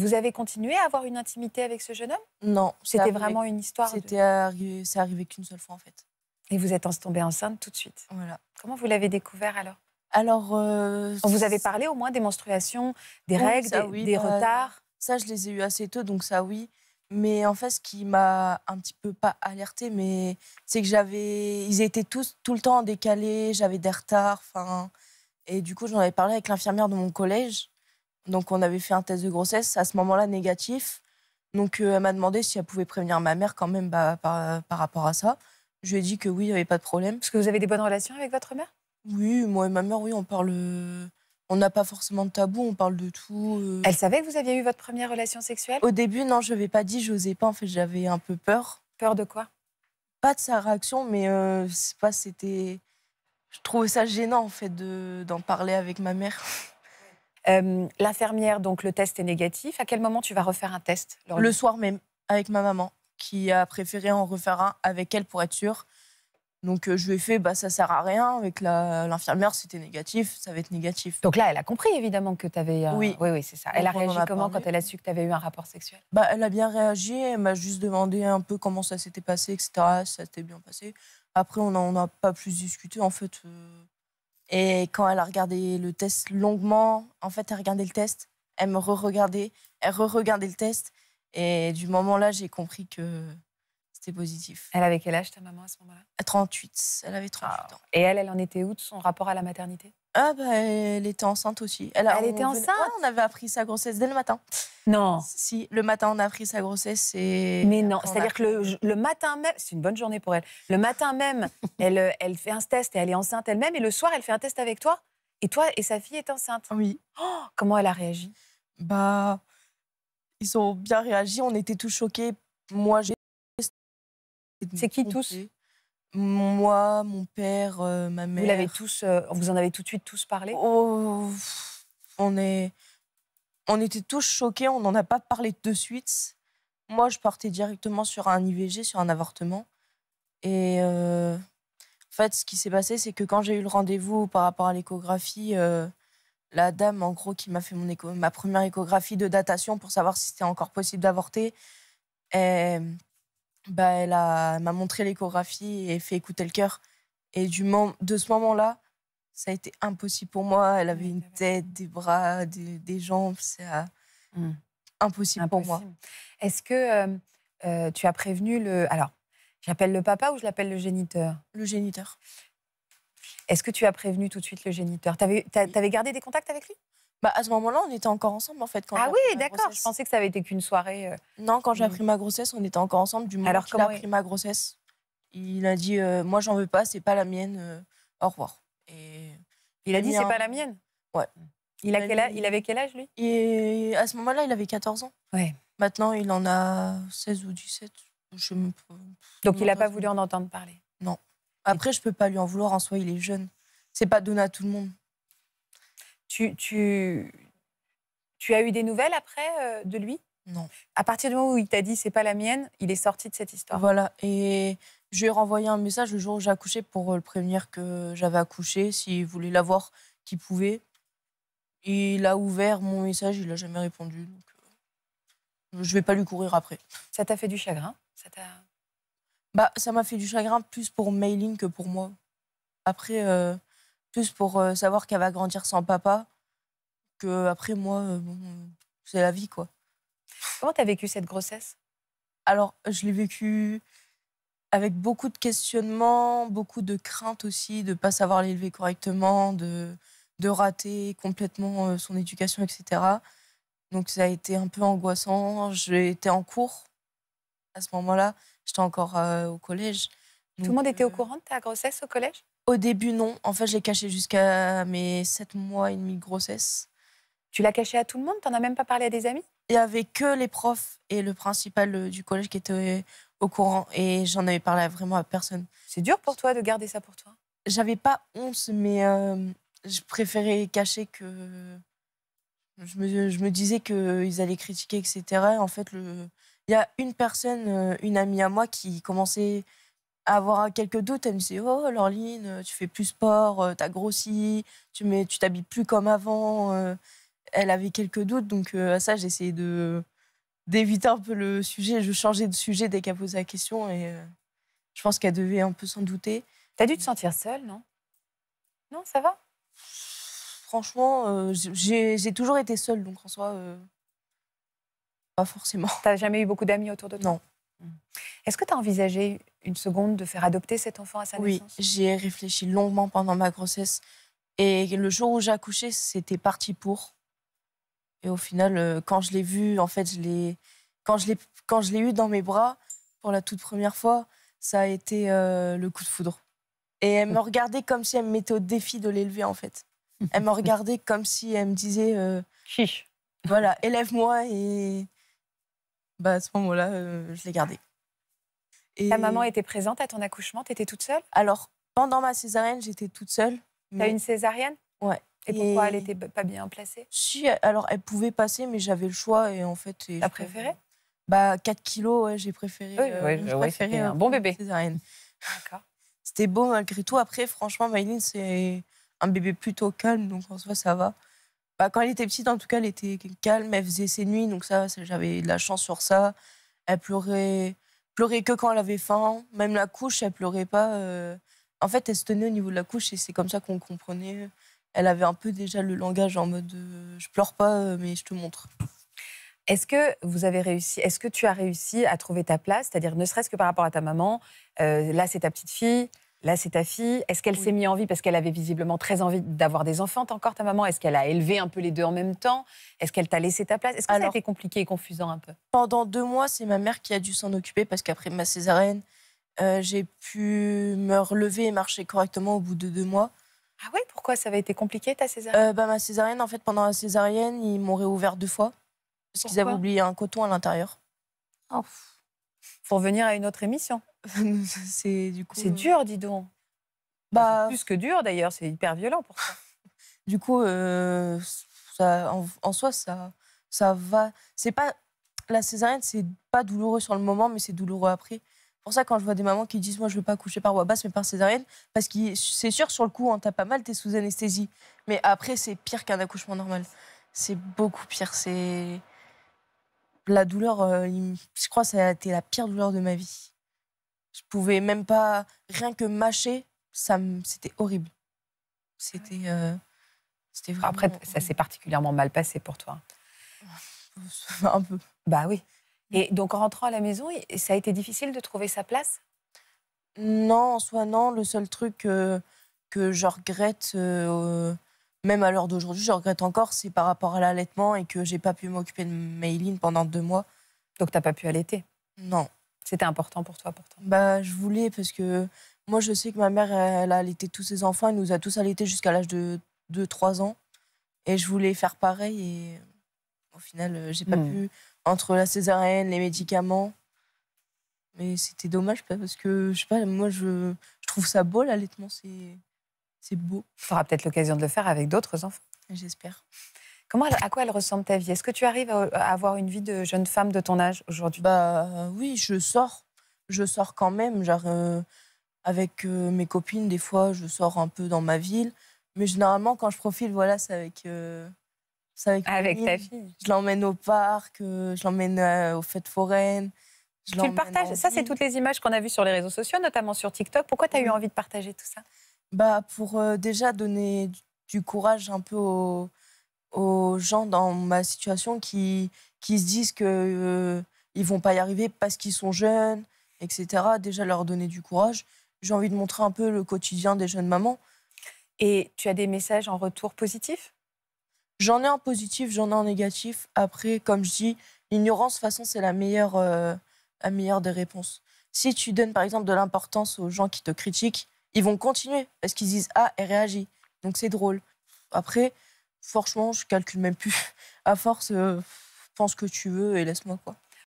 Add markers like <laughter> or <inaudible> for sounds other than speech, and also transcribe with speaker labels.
Speaker 1: Vous avez continué à avoir une intimité avec ce jeune homme
Speaker 2: Non. C'était vraiment une histoire C'était arrivé, c'est arrivé qu'une seule fois en fait. Et vous êtes tombée enceinte tout de suite. Voilà. Comment vous l'avez
Speaker 1: découvert alors
Speaker 2: Alors. On euh, vous avait parlé au moins des menstruations, des règles, des, bah, retards Ça, je les ai eu assez tôt, donc ça oui. Mais en fait, ce qui m'a un petit peu pas alerté, mais c'est que j'avais, ils étaient tous tout le temps décalés, j'avais des retards, enfin. Et du coup, j'en avais parlé avec l'infirmière de mon collège. Donc on avait fait un test de grossesse, à ce moment-là négatif. Donc euh, elle m'a demandé si elle pouvait prévenir ma mère quand même bah, euh, par, rapport à ça. Je lui ai dit que oui, il n'y avait pas de problème. Parce que vous avez des bonnes relations avec votre mère Oui, moi et ma mère, oui, on parle... Euh, on n'a pas forcément de tabou, on parle de tout. Elle savait que vous aviez eu votre
Speaker 1: première relation sexuelle
Speaker 2: Au début, non, je n'avais pas dit, je n'osais pas. En fait, j'avais un peu peur. Peur de quoi Pas de sa réaction, mais c'est pas, c'était... Je trouvais ça gênant, en fait, d'en parler avec ma mère. <laughs> Euh, l'infirmière, donc le test est négatif. À quel moment tu vas refaire un test Le soir même, avec ma maman, qui a préféré en refaire un avec elle pour être sûre. Donc euh, je lui ai fait, bah, ça sert à rien. Avec l'infirmière, c'était négatif, ça va être négatif. Donc là, elle a compris évidemment que tu avais. Oui, oui, oui c'est ça. elle a réagi comment quand elle a su que tu avais eu un rapport sexuel bah, Elle a bien réagi, elle m'a juste demandé un peu comment ça s'était passé, etc. Ça s'était bien passé. Après, on n'a pas plus discuté en fait. Euh. Et quand elle a regardé le test longuement, en fait, elle regardait le test, elle me re-regardait, elle re-regardait le test. Et du moment-là, j'ai compris que c'était positif. Elle avait quel âge ta
Speaker 1: maman à ce moment-là
Speaker 2: 38. Elle avait 38 ans. Et elle, elle en était où de son rapport à la maternité ah bah, elle était enceinte aussi. Elle, elle était enceinte On avait appris sa grossesse dès le matin. Non. Si, le matin, on a appris sa grossesse et... Mais non, c'est-à-dire que le, le, matin même, c'est
Speaker 1: une bonne journée pour elle, le matin même, <laughs> elle, euh, elle fait un test et elle est enceinte elle-même, et le soir, elle fait un test avec
Speaker 2: toi, et toi et sa fille est enceinte. Oui. Oh, comment elle a réagi Bah, ils ont bien réagi, on était tous choqués. Moi, j'ai... C'est qui tous moi, mon père, euh, ma mère. Vous, l'avez tous, euh, vous en avez tout de suite tous parlé oh, on, est, on était tous choqués, on n'en a pas parlé de suite. Moi, je partais directement sur un IVG, sur un avortement. Et euh, en fait, ce qui s'est passé, c'est que quand j'ai eu le rendez-vous par rapport à l'échographie, la dame, en gros, qui m'a fait mon ma première échographie de datation pour savoir si c'était encore possible d'avorter, elle bah, elle m'a montré l'échographie et fait écouter le cœur. Et du de ce moment-là, ça a été impossible pour moi. Elle avait une tête, des bras, des, jambes. C'est mmh. impossible, pour moi. Est-ce que euh, tu as prévenu le. Alors,
Speaker 1: j'appelle le papa ou je l'appelle le géniteur Le géniteur. Est-ce que tu as prévenu tout de suite le
Speaker 2: géniteur Tu avais, gardé des contacts avec lui bah, à ce moment-là, on était encore ensemble en fait. Quand ah oui, d'accord. Je pensais que ça avait été qu'une soirée. Euh, non, quand j'ai appris ma grossesse, on était encore ensemble du moment Alors, qu'il a appris ma grossesse. Il a dit euh, Moi, j'en veux pas, c'est pas la mienne, euh, au revoir. Et il, a dit C'est pas la mienne Ouais. Il, a quel âge, il avait quel âge lui Et à ce moment-là, il avait 14 ans. Ouais. Maintenant, il en a 16 ou 17. Je Donc, il n'a pas voulu en entendre parler Non. Après, je peux pas lui en vouloir. En soi, il est jeune. C'est pas donné à tout le monde. Tu, as eu des nouvelles après euh, de lui Non. À partir du moment où il t'a dit c'est pas la mienne, il est sorti de cette histoire. Voilà. Et je lui ai renvoyé un message le jour où j'ai accouché pour euh, le prévenir que j'avais accouché, s'il voulait la voir, qu'il pouvait. Il a ouvert mon message, il n'a jamais répondu. Je euh, ne je vais pas lui courir après. Ça t'a fait du chagrin Ça t'a. Bah, ça m'a fait du chagrin plus pour mailing que pour moi. Après, plus pour euh, savoir qu'elle va grandir sans papa, que après moi, euh, euh, c'est la vie, quoi. Comment t'as vécu cette grossesse Alors, je l'ai vécu avec beaucoup de questionnements, beaucoup de craintes aussi de ne pas savoir l'élever correctement, de, de rater complètement son éducation, etc. Donc ça a été un peu angoissant. J'étais en cours à ce moment-là. J'étais encore au collège. Tout le monde était au courant de ta grossesse au collège au début, non. En fait, je l'ai caché jusqu'à mes 7 mois et demi de grossesse. Tu l'as caché à tout le monde T'en as même pas parlé à des amis Il y avait que les profs et le principal euh, du collège qui étaient au courant et j'en avais parlé vraiment à personne. C'est dur pour toi de garder ça pour toi J'avais pas honte, mais euh, je préférais cacher que. Je me, disais qu'ils allaient critiquer, etc. En fait, il y a une personne, euh, une amie à moi, qui commençait avoir quelques doutes. Elle me dit Oh, Laureline, euh, tu fais plus sport, euh, t'as grossi, tu tu t'habilles plus comme avant. Euh. Elle avait quelques doutes, donc à ça, essayé de d'éviter un peu le sujet. Je changeais de sujet dès qu'elle posait la question et je pense qu'elle devait un peu s'en douter. T'as dû te sentir seule, non Non, ça va Franchement, j'ai toujours été seule, donc en soi, pas forcément. T'as jamais eu beaucoup d'amis autour de toi Non. Mmh. Est-ce que tu as envisagé une seconde de faire adopter cet enfant à sa oui, naissance Oui, j'ai réfléchi longuement pendant ma grossesse. Et le jour où j'ai accouché, c'était parti pour. Et au final, euh, quand je l'ai vu, en fait, je l'ai... Quand je l'ai, quand je l'ai eu dans mes bras pour la toute première fois, ça a été euh, le coup de foudre. Et elle me regardait comme si elle me mettait au défi de l'élever, en fait. <laughs> Elle me regardait comme si elle me disait... Euh, Voilà, élève-moi. Et bah, à ce moment-là, euh, je l'ai gardé. Et... Ta maman était
Speaker 1: présente à ton accouchement T'étais toute seule Alors, pendant ma césarienne, j'étais toute seule. T'as eu une césarienne
Speaker 2: Ouais. Et, pourquoi elle n'était pas bien placée Si, alors elle pouvait passer, mais j'avais le choix et en fait. T'as préféré Bah 4 kilos, j'ai préféré. Oui, euh, j'ai préféré un euh, bon bébé. Césarienne. D'accord. <laughs> C'était beau malgré tout. Après, franchement, Maïline, c'est un bébé plutôt calme, donc en soi, ça va. Bah, quand elle était petite, en tout cas, elle était calme, elle faisait ses nuits, donc ça j'avais de la chance sur ça. Elle pleurait pleurait que quand elle avait faim. Même la couche, elle pleurait pas. Euh. En fait, elle se tenait au niveau de la couche et c'est comme ça qu'on comprenait. Elle avait un peu déjà le langage en mode euh, je pleure pas, euh, mais je te montre.
Speaker 1: Est-ce que vous avez réussi Est-ce que tu as réussi à trouver ta place C'est-à-dire, ne serait-ce que par rapport à ta maman, là c'est ta petite fille, Là, c'est ta fille. Est-ce qu'elle s'est mise en vie parce qu'elle avait visiblement très envie d'avoir des enfants encore ta maman Est-ce qu'elle a élevé un peu les deux en même temps Est-ce qu'elle t'a laissé ta place Est-ce que ça a été compliqué et confusant un peu
Speaker 2: Pendant deux mois, c'est ma mère qui a dû s'en occuper parce qu'après ma césarienne, euh, j'ai pu me relever et marcher correctement au bout de deux mois. Ah oui Pourquoi ça avait été compliqué ta césarienne euh, bah, Ma césarienne, en fait, pendant la césarienne, ils m'ont réouvert deux fois parce qu'ils avaient oublié un coton à l'intérieur. Pour venir à une autre émission <laughs> c'est du coup. C'est euh, dur, dis donc. Bah, bah plus que dur d'ailleurs, c'est hyper violent pour ça. <laughs> du coup, euh, ça, en, soi, ça, ça va. C'est pas la césarienne, c'est pas douloureux sur le moment, mais c'est douloureux après. Pour ça, quand je vois des mamans qui disent moi je veux pas accoucher par voie basse mais par césarienne, parce que c'est sûr sur le coup, on hein, t'a pas mal, t'es sous anesthésie, mais après c'est pire qu'un accouchement normal. C'est beaucoup pire. C'est la douleur. Euh, je crois que ça a été la pire douleur de ma vie. Je pouvais même pas, rien que mâcher, ça c'était horrible. C'était euh, c'était Après, ça s'est particulièrement mal passé pour toi. <laughs> Un peu. Bah oui. Et donc en rentrant à la maison, ça a été difficile de trouver sa place Non, en soi non. Le seul truc euh, que je regrette, euh, même à l'heure d'aujourd'hui, je regrette encore, c'est par rapport à l'allaitement et que j'ai pas pu m'occuper de Mayline pendant deux mois. Donc t'as pas pu allaiter Non. C'était important pour toi pourtant bah, Je voulais parce que moi, je sais que ma mère, elle a allaité tous ses enfants. Elle nous a tous allaités jusqu'à l'âge de 2-3 ans. Et je voulais faire pareil. Et au final, euh, j'ai pas hmm. pu. Entre la césarienne, les médicaments. Mais c'était dommage parce que, je sais pas, moi, je, je trouve ça beau, l'allaitement. C'est beau. Tu auras peut-être l'occasion de le
Speaker 1: faire avec d'autres enfants. J'espère. Comment, à quoi elle ressemble ta vie Est-ce que tu arrives à, avoir une
Speaker 2: vie de jeune femme de ton âge aujourd'hui Bah oui, je sors. Je sors quand même. Genre, euh, avec euh, mes copines, des fois, je sors un peu dans ma ville. Mais généralement, quand je profile, voilà, c'est avec. Euh, avec, ta Je l'emmène au parc, je l'emmène aux fêtes foraines. Je tu le partages Ça, c'est toutes
Speaker 1: les images qu'on a vues sur les réseaux sociaux, notamment sur TikTok. Pourquoi tu as eu envie de partager tout ça
Speaker 2: bah, Pour déjà donner du courage un peu aux, aux gens dans ma situation qui, qui se disent qu'ils euh, ne vont pas y arriver parce qu'ils sont jeunes, etc. Déjà leur donner du courage. J'ai envie de montrer un peu le quotidien des jeunes mamans. Et tu as des messages en retour positifs J'en ai un positif, j'en ai un négatif. Après, comme je dis, l'ignorance, de toute façon, c'est la meilleure, euh, la meilleure des réponses. Si tu donnes, par exemple, de l'importance aux gens qui te critiquent, ils vont continuer parce qu'ils disent Ah, elle réagit. Donc c'est drôle. Après, franchement, je calcule même plus. À force, euh, pense que tu veux et laisse-moi quoi.